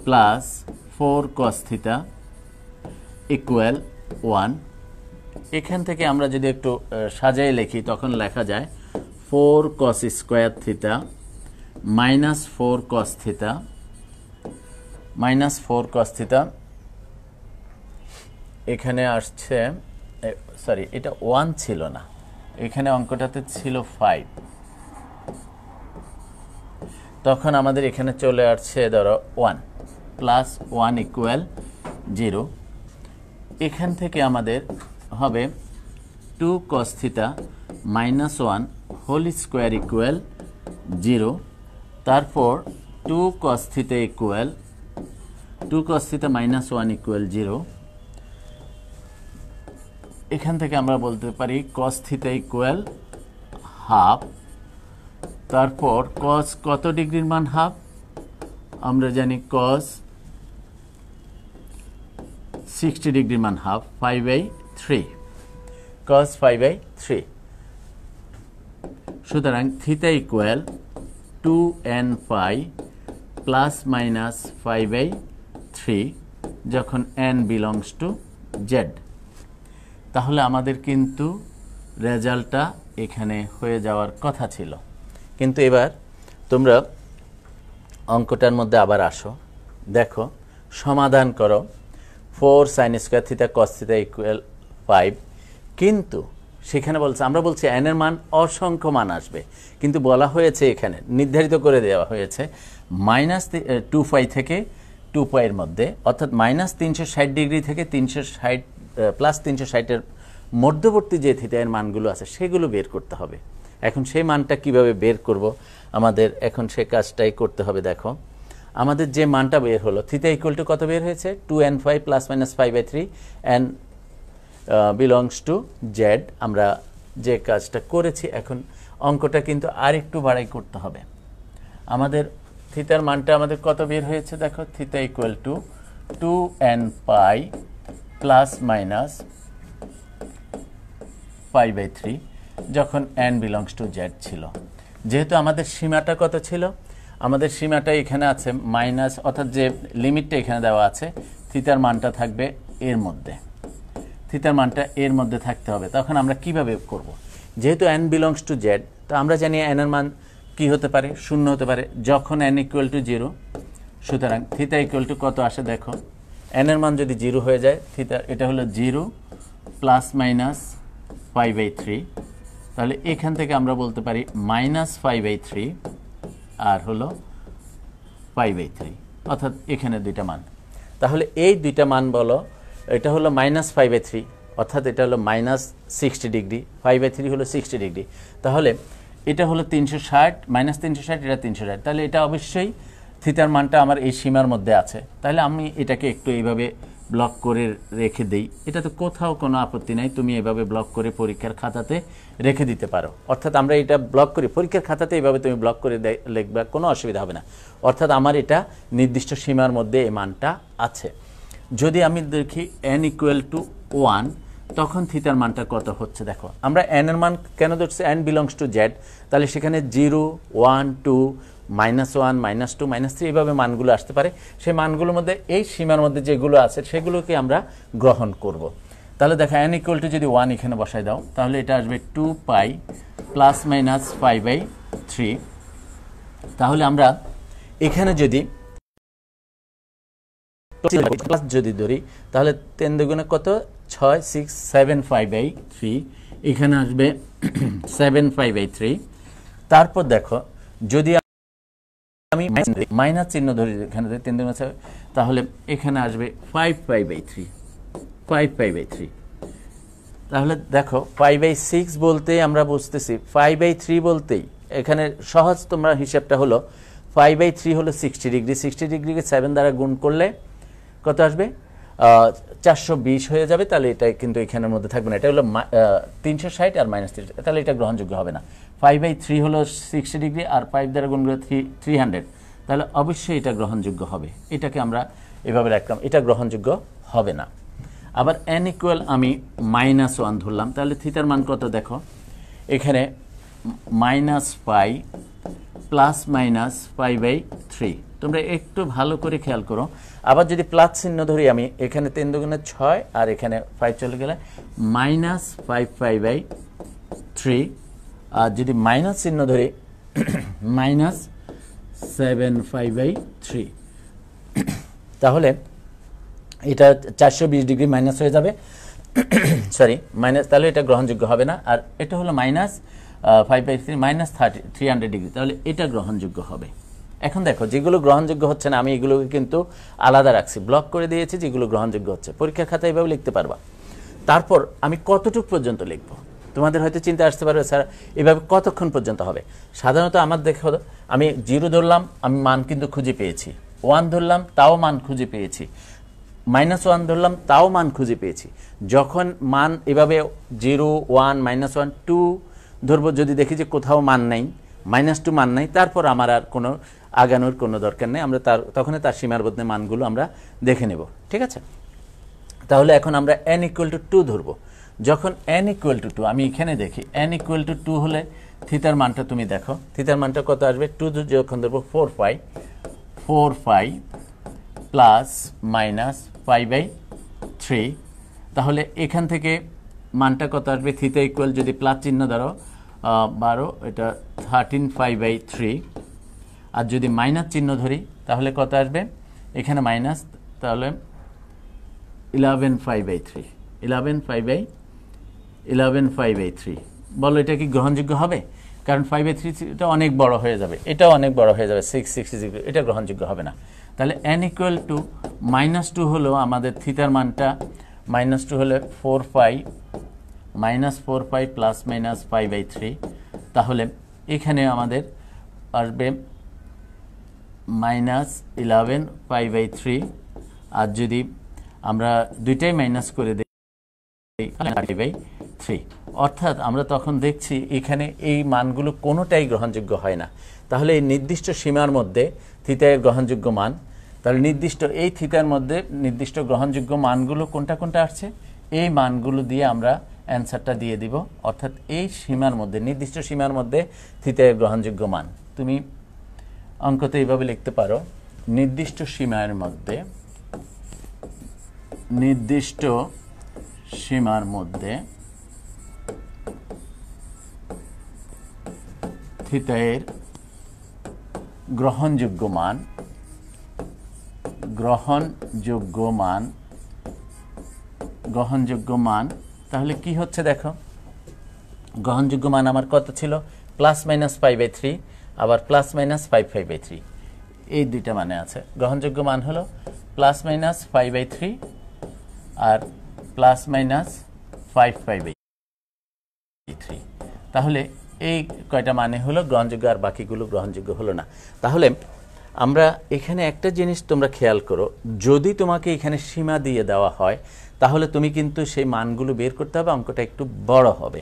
plus four cos theta equal one এখান থেকে আমরা যদি একটু সাজাই লিখি তখন লেখা যায় four cos square theta minus four cos theta minus four cos এখানে আসছে সরি এটা ওয়ান ছিল না এখানে অঙ্কটাতে ছিল ফাইভ তখন আমাদের এখানে চলে আসছে ধরো one plus one equal zero এখান থেকে আমাদের হবে two cos theta minus one whole square equal zero তারপর two cos theta equal two cos theta minus one equal zero এখান থেকে আমরা বলতে পারি কস থিটা ইকুয়াল হাফ তারপর কস কত ডিগ্রির মান হাফ আমরা জানি কস সিক্সটি ডিগ্রির মান half five by three cos five by three সুতরাং theta equal two pi plus plus minus five by three যখন এন বিলংস টু জেড তাহলে আমাদের কিন্তু রেজাল্টটা এখানে হয়ে যাওয়ার কথা ছিল কিন্তু এবার তোমরা অঙ্কটার মধ্যে আবার আসো দেখো সমাধান করো four sine square theta cos theta equal five কিন্তু সেখানে বলছে আমরা বলছি এনের মান অসংখ্য মান আসবে কিন্তু বলা হয়েছে এখানে নির্ধারিত করে দেওয়া হয়েছে মাইনাস টু পাই থেকে টু পাইয়ের মধ্যে অর্থাৎ মাইনাস তিনশো ষাট ডিগ্রি থেকে তিনশো ষাট প্লাস তিনশো ষাটের মধ্যবর্তী যে থিতায়ের মানগুলো আছে সেগুলো বের করতে হবে এখন সেই মানটা কিভাবে বের করব আমাদের এখন সে কাজটাই করতে হবে দেখো আমাদের যে মানটা বের হলো থিতা ইকুয়াল টু কত বের হয়েছে two and five plus minus five by three and belongs to Z আমরা যে কাজটা করেছি এখন অঙ্কটা কিন্তু আর একটু বাড়াই করতে হবে আমাদের থিতার মানটা আমাদের কত বের হয়েছে দেখো theta equal two two and pi plus minus pi by three যখন অ্যান্ড বিলংস টু জেড ছিল যেহেতু আমাদের সীমাটা কত ছিল আমাদের সীমাটা এখানে আছে মাইনাস অর্থাৎ যে লিমিটটা এখানে দেওয়া আছে থিতার মানটা থাকবে এর মধ্যে থিতার মানটা এর মধ্যে থাকতে হবে তখন আমরা কিভাবে করব। যেহেতু অ্যান বিলংস টু জেড তো আমরা জানি অ্যানের মান কি হতে পারে শূন্য হতে পারে যখন অ্যান ইকুয়াল টু জিরো সুতরাং থিতা ইকুয়াল টু কত আসে দেখো অ্যানের মান যদি জিরো হয়ে যায় থিতা এটা হলো zero plus minus five by three তাহলে এখান থেকে আমরা বলতে পারি মাইনাস ফাইভ বাই থ্রি আর হলো পাই বাই থ্রি অর্থাৎ এখানে দুইটা মান তাহলে এই দুইটা মান বলো এটা হলো মাইনাস ফাইভ বাই থ্রি অর্থাৎ এটা হলো minus sixty degree five by three হলো সিক্সটি ডিগ্রি তাহলে এটা হলো তিনশো ষাট মাইনাস তিনশো ষাট এটা তিনশো ষাট তাহলে এটা অবশ্যই থিতার মানটা আমার এই সীমার মধ্যে আছে তাহলে আমি এটাকে একটু এইভাবে ব্লক করে রেখে দেই এটা তো কোথাও কোনো আপত্তি নাই তুমি এভাবে ব্লক করে পরীক্ষার খাতাতে রেখে দিতে পারো অর্থাৎ আমরা এটা ব্লক করি পরীক্ষার খাতাতে এইভাবে তুমি ব্লক করে লিখবা কোনো অসুবিধা হবে না অর্থাৎ আমার এটা নির্দিষ্ট সীমার মধ্যে এই মানটা আছে যদি আমি দেখি এন ইকুয়াল টু ওয়ান তখন থিটার মানটা কত হচ্ছে দেখো আমরা এন এর মান কেন ধরছি এন বিলংস টু জেড তাহলে সেখানে zero one two minus one minus two minus three এইভাবে মানগুলো আসতে পারে সেই মানগুলোর মধ্যে এই সীমার মধ্যে যেগুলো আছে সেগুলোকে আমরা গ্রহণ করব তাহলে দেখা এন ইকুয়াল টু যদি ওয়ান এখানে বসাই দাও তাহলে এটা আসবে two pi plus minus five by three তাহলে আমরা এখানে যদি প্লাস যদি ধরি তাহলে তেন দুগুণে কত ছয় six seven five by three এখানে আসবে সেভেন ফাইভ বাই থ্রি তারপর দেখো যদি আমি মাইনাস চিহ্ন ধরি এখানে তিন দুগুণ তাহলে এখানে আসবে five five by three five pi by three তাহলে দেখো ফাইভ বাই সিক্স বলতেই আমরা বুঝতেছি ফাইভ বাই থ্রি বলতেই এখানে সহজ তোমরা হিসাবটা হলো ফাইভ বাই থ্রি হলো সিক্সটি ডিগ্রি সিক্সটি ডিগ্রিকে সেভেন দ্বারা গুণ করলে কত আসবে চারশো বিশ হয়ে যাবে তাহলে এটা কিন্তু এখানের মধ্যে থাকবে না এটা হলো তিনশো ষাট আর মাইনাস তিরিশ তাহলে এটা গ্রহণযোগ্য হবে না ফাইভ বাই থ্রি হলো সিক্সটি ডিগ্রি আর ফাইভ দ্বারা গুণ করে থ্রি থ্রি হান্ড্রেড তাহলে অবশ্যই এটা গ্রহণযোগ্য হবে এটাকে আমরা এভাবে রাখলাম এটা গ্রহণযোগ্য হবে না আবার এন ইকুয়াল আমি মাইনাস ওয়ান ধরলাম তাহলে থিতার মান কত দেখো এখানে minus pi plus minus pi by three তোমরা একটু ভালো করে খেয়াল করো আবার যদি প্লাস চিহ্ন ধরি আমি এখানে তিন দুগুণে ছয় আর এখানে ফাইভ চলে গেলে minus five five by three আর যদি মাইনাস চিহ্ন ধরি minus seven five by three তাহলে এটা চারশো ডিগ্রি মাইনাস হয়ে যাবে সরি মাইনাস তাহলে এটা গ্রহণযোগ্য হবে না আর এটা হলো minus five by three minus thirty three hundred degree তাহলে এটা গ্রহণযোগ্য হবে এখন দেখো যেগুলো গ্রহণযোগ্য হচ্ছে না আমি এগুলোকে কিন্তু আলাদা রাখছি ব্লক করে দিয়েছি যেগুলো গ্রহণযোগ্য হচ্ছে পরীক্ষার খাতা এভাবে লিখতে পারবা তারপর আমি কতটুকু পর্যন্ত লিখব তোমাদের হয়তো চিন্তা আসতে পারবে স্যার এভাবে কতক্ষণ পর্যন্ত হবে সাধারণত আমার দেখো আমি জিরো ধরলাম আমি মান কিন্তু খুঁজে পেয়েছি ওয়ান ধরলাম তাও মান খুঁজে পেয়েছি মাইনাস ওয়ান ধরলাম তাও মান খুঁজে পেয়েছি যখন মান এভাবে zero one minus one two ধরবো যদি দেখি যে কোথাও মান নাই মাইনাস টু মান নাই তারপর আমার আর কোনো আগানোর কোনো দরকার নেই আমরা তার তখনই তার সীমার বদলে মানগুলো আমরা দেখে নেব ঠিক আছে তাহলে এখন আমরা এন ইকুয়াল টু টু ধরবো যখন এন ইকুয়াল টু টু আমি এখানে দেখি এন ইকুয়াল টু টু হলে থিতার মানটা তুমি দেখো থিতার মানটা কত আসবে টু যখন ধরবো four pi four pi plus minus pi by three তাহলে এখান থেকে মানটা কত আসবে থিতা ইকুয়াল যদি প্লাস চিহ্ন ধরো বারো এটা থার্টিন পাই বাই থ্রি আর যদি মাইনাস চিহ্ন ধরি তাহলে কত আসবে এখানে মাইনাস তাহলে eleven five by three eleven five by eleven five by three বলো এটা কি গ্রহণযোগ্য হবে কারণ ফাইভ বাই এটা অনেক বড় হয়ে যাবে এটা অনেক বড় হয়ে যাবে সিক্স সিক্স এটা গ্রহণযোগ্য হবে না তাহলে n equal two minus two হলো আমাদের থিতার মানটা মাইনাস টু হলে four pi minus four pi plus minus five by three তাহলে এখানে আমাদের আসবে minus eleven five by three আর যদি আমরা দুইটাই মাইনাস করে দিই পাই বাই থ্রি অর্থাৎ আমরা তখন দেখছি এখানে এই মানগুলো কোনোটাই গ্রহণযোগ্য হয় না তাহলে এই নির্দিষ্ট সীমার মধ্যে থিতা এর গ্রহণযোগ্য মান তাহলে নির্দিষ্ট এই থিতার মধ্যে নির্দিষ্ট গ্রহণযোগ্য মানগুলো কোনটা কোনটা আসছে এই মানগুলো দিয়ে আমরা অ্যান্সারটা দিয়ে দিব অর্থাৎ এই সীমার মধ্যে নির্দিষ্ট সীমার মধ্যে থিতা এর গ্রহণযোগ্য মান তুমি অঙ্কতে এইভাবে লিখতে পারো নির্দিষ্ট সীমার মধ্যে নির্দিষ্ট সীমার মধ্যে থিতা এর গ্রহণযোগ্য মান গ্রহণযোগ্য মান গ্রহণযোগ্য মান তাহলে কি হচ্ছে দেখো গ্রহণযোগ্য মান আমার কত ছিল plus minus five by three আবার plus minus five five by three এই দুইটা মানে আছে গ্রহণযোগ্য মান হলো plus minus five by three আর plus minus five five by three তাহলে এই কয়টা মানে হলো গ্রহণযোগ্য আর বাকিগুলো গ্রহণযোগ্য হলো না তাহলে আমরা এখানে একটা জিনিস তোমরা খেয়াল করো যদি তোমাকে এখানে সীমা দিয়ে দেওয়া হয় তাহলে তুমি কিন্তু সেই মানগুলো বের করতে হবে অঙ্কটা একটু বড় হবে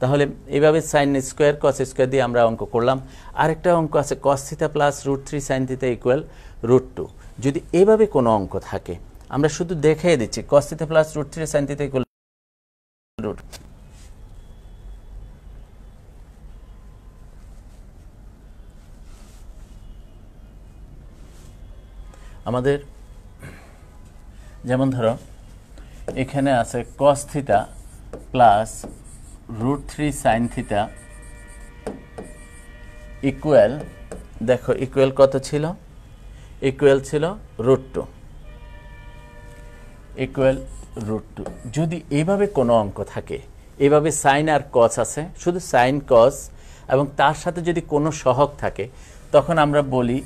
তাহলে এইভাবে সাইন স্কোয়ার কস স্কোয়ার দিয়ে আমরা অঙ্ক করলাম আরেকটা অঙ্ক আছে cos theta plus root three sine theta equal root two যদি এভাবে কোনো অঙ্ক থাকে আমরা শুধু দেখিয়ে দিচ্ছি cos theta plus root three sine theta equal আমাদের যেমন ধরো এখানে আছে cos theta plus root three sine theta equal দেখো ইকুয়াল কত ছিল ইকুয়াল ছিল root two equal root two যদি এইভাবে কোনো অঙ্ক থাকে এভাবে সাইন আর কস আছে শুধু সাইন কস এবং তার সাথে যদি কোনো সহক থাকে তখন আমরা বলি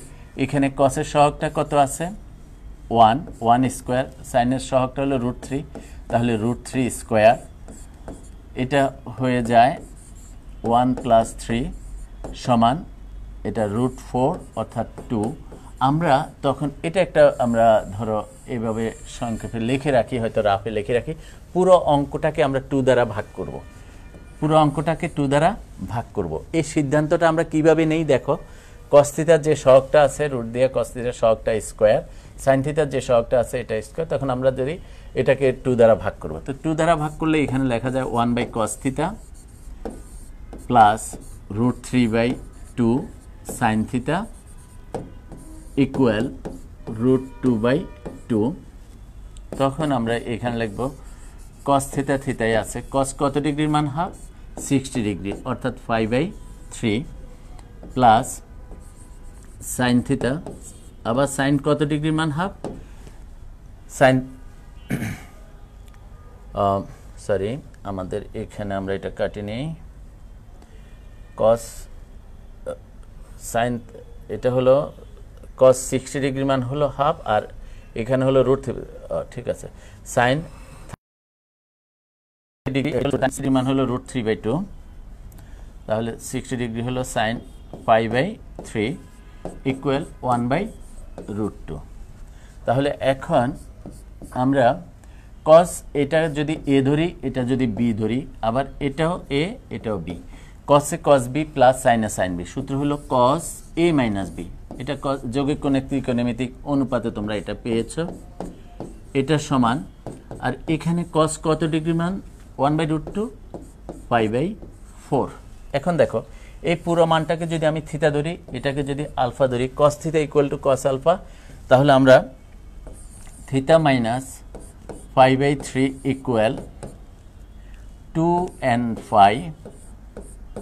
এখানে কসের সহগটা কত আছে ওয়ান ওয়ান স্কোয়ার সাইনের সহগটা হলো রুট থ্রি তাহলে রুট থ্রি স্কোয়ার এটা হয়ে যায় ওয়ান প্লাস থ্রি সমান এটা রুট ফোর অর্থাৎ টু আমরা তখন এটা একটা আমরা ধরো এভাবে সংক্ষেপে লিখে রাখি হয়তো রাফে লিখে রাখি পুরো অঙ্কটাকে আমরা টু দ্বারা ভাগ করব। পুরো অঙ্কটাকে টু দ্বারা ভাগ করব। এই সিদ্ধান্তটা আমরা কিভাবে নেই দেখো কস্তিতার যে শখটা আছে রুট দিয়ে কস্তিতার শখটা স্কোয়ার সাইন যে শখটা আছে এটা স্কোয়ার তখন আমরা যদি এটাকে টু দ্বারা ভাগ করবো তো টু দ্বারা ভাগ করলে এখানে লেখা যায় one by cos theta plus root three by two sine theta equal root two by two তখন আমরা এখানে লিখব কস্থিতা থিতা থিতাই আছে কস কত ডিগ্রির মান হাফ সিক্সটি ডিগ্রি অর্থাৎ five by three plus sine theta আবার সাইন কত ডিগ্রির মান হাফ সাইন সরি আমাদের এখানে আমরা এটা কাটি নিই কস সাইন এটা হলো কস সিক্সটি ডিগ্রি মান হলো হাফ আর এখানে হলো রুট ঠিক আছে সাইন ডিগ্রি মান হলো রুট থ্রি বাই টু তাহলে সিক্সটি ডিগ্রি হলো sine five by three equal one by root two তাহলে এখন আমরা কস এটা যদি এ ধরি এটা যদি বি ধরি আবার এটাও এ এটাও বি কসে কস বি প্লাস সাইনে সাইন বি সূত্র হলো কস এ মাইনাস বি এটা কস যৌগিক কোণে ত্রিকোণমিতিক অনুপাতে তোমরা এটা পেয়েছ এটা সমান আর এখানে কস কত ডিগ্রি মান one by root two five by four এখন দেখো এই পুরো মানটাকে যদি আমি থিতা ধরি এটাকে যদি আলফা ধরি cos theta equal two cos alpha তাহলে আমরা theta minus five by three equal two n five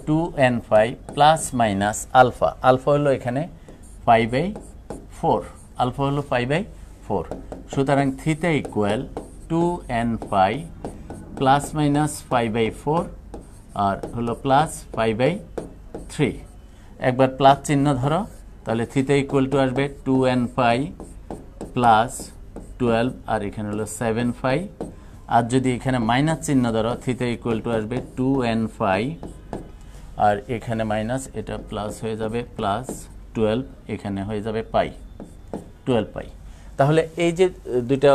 two n five plus minus alpha alpha হলো এখানে ফাইভ বাই ফোর আলফা হলো ফাইভ বাই ফোর সুতরাং theta equal two n five plus minus five by four আর হলো plus five by three একবার plus চিহ্ন ধরো তাহলে থ্রিতে ইকুয়াল টু আসবে two N phi plus twelve আর এখানে হলো সেভেন ফাই আর যদি এখানে মাইনাস চিহ্ন ধরো থ্রিতে ইকুয়াল টু আসবে টু এন ফাই আর এখানে মাইনাস এটা প্লাস হয়ে যাবে প্লাস টুয়েলভ এখানে হয়ে যাবে পাই টুয়েলভ পাই তাহলে এই যে দুটা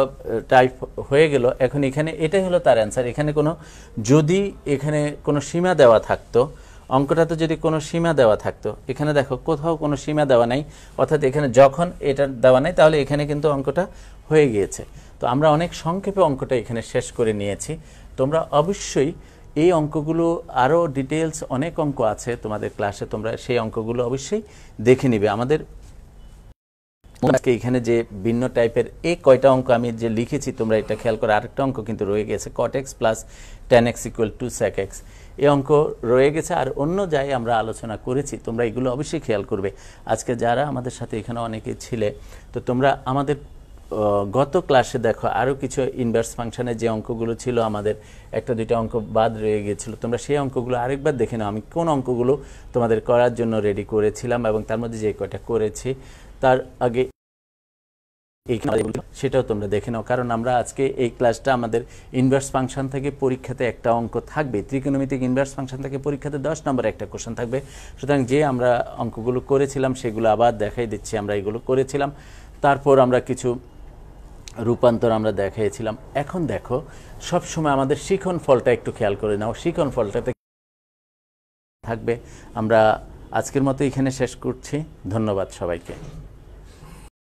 টাইপ হয়ে গেল এখন এখানে এটাই হলো তার অ্যান্সার এখানে কোনো যদি এখানে কোনো সীমা দেওয়া থাকতো অঙ্কটাতে যদি কোনো সীমা দেওয়া থাকতো এখানে দেখো কোথাও কোনো সীমা দেওয়া নাই অর্থাৎ এখানে যখন এটা দেওয়া নাই তাহলে এখানে কিন্তু অঙ্কটা হয়ে গিয়েছে তো আমরা অনেক সংক্ষেপে অঙ্কটা এখানে শেষ করে নিয়েছি তোমরা অবশ্যই এই অঙ্কগুলো আরও ডিটেলস অনেক অঙ্ক আছে তোমাদের ক্লাসে তোমরা সেই অঙ্কগুলো অবশ্যই দেখে নিবে আমাদের আজকে এখানে যে ভিন্ন টাইপের এ কয়টা অঙ্ক আমি যে লিখেছি তোমরা এটা খেয়াল করো আরেকটা অঙ্ক কিন্তু রয়ে গেছে cot x plus tan x equal to sec x এই অঙ্ক রয়ে গেছে আর অন্য যাই আমরা আলোচনা করেছি তোমরা এগুলো অবশ্যই খেয়াল করবে আজকে যারা আমাদের সাথে এখানে অনেকে ছিলে তো তোমরা আমাদের গত ক্লাসে দেখো আরও কিছু ইনভার্স ফাংশানের যে অঙ্কগুলো ছিল আমাদের একটা দুইটা অঙ্ক বাদ রয়ে গিয়েছিলো তোমরা সেই অঙ্কগুলো আরেকবার দেখে নাও আমি কোন অঙ্কগুলো তোমাদের করার জন্য রেডি করেছিলাম এবং তার মধ্যে যে কয়টা করেছি তার আগে সেটাও তোমরা দেখে নাও কারণ আমরা আজকে এই ক্লাসটা আমাদের ইনভার্স ফাংশন থেকে পরীক্ষাতে একটা অঙ্ক থাকবে ত্রিকোণমিতিক ইনভার্স ফাংশন থেকে পরীক্ষাতে দশ নম্বর একটা কোশ্চেন থাকবে সুতরাং যে আমরা অঙ্কগুলো করেছিলাম সেগুলো আবার দেখাই দিচ্ছি আমরা এগুলো করেছিলাম তারপর আমরা কিছু রূপান্তর আমরা দেখাইছিলাম এখন দেখো সবসময় আমাদের শিখন ফলটা একটু খেয়াল করে নাও শিখন ফলটাতে থাকবে আমরা আজকের মতো এখানে শেষ করছি ধন্যবাদ সবাইকে